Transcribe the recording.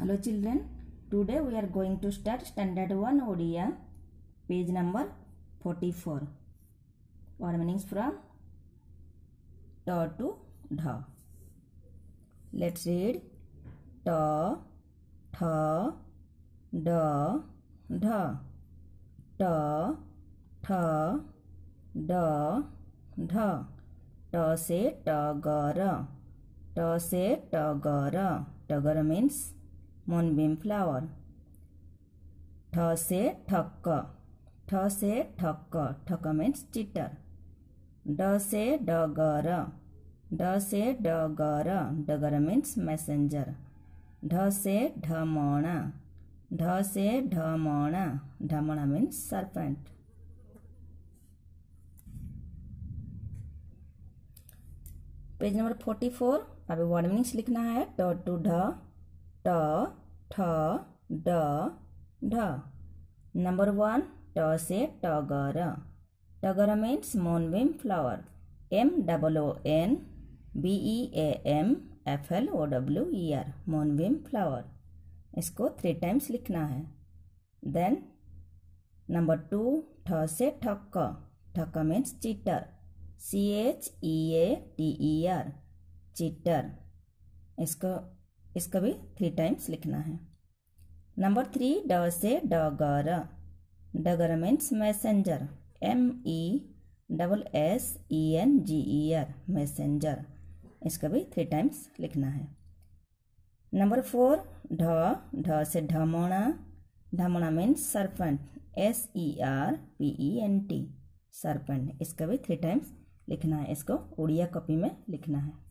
hello children today we are going to start standard one Odia page number forty four word meanings from ट to ढ let's read ट ठ ड ढ ट ठ ड ढ ट से टगर ट से टगर टगर मीन्स मोनबीम फ्लावर ठ से ठक्क ठ से ठक्क ठक मीन्स चिटर ड से डगर ड से डगर डगर मीन्स मैसेंजर ढ से ढमणा ढ से ढमणा ढमणा means serpent page number forty four अभी वर्ड मीन्स लिखना है डॉट टू ढ ट ठ ड ढ नंबर वन ट से टगर टगर मीन्स विम flower M double O N B E A M F L O W E R विम फ्लावर इसको थ्री टाइम्स लिखना है देन नंबर टू ठ से ठक ठक means cheater C H E A T E R cheater इसको इसको भी थ्री टाइम्स लिखना है नंबर थ्री ड से डगर डगर means messenger M E double S E N G E R messenger इसको भी थ्री टाइम्स लिखना है नंबर फोर ढ ढ से ढमणा ढमणा means serpent S E R P E N T serpent इसको भी थ्री टाइम्स लिखना है इसको उड़िया कॉपी में लिखना है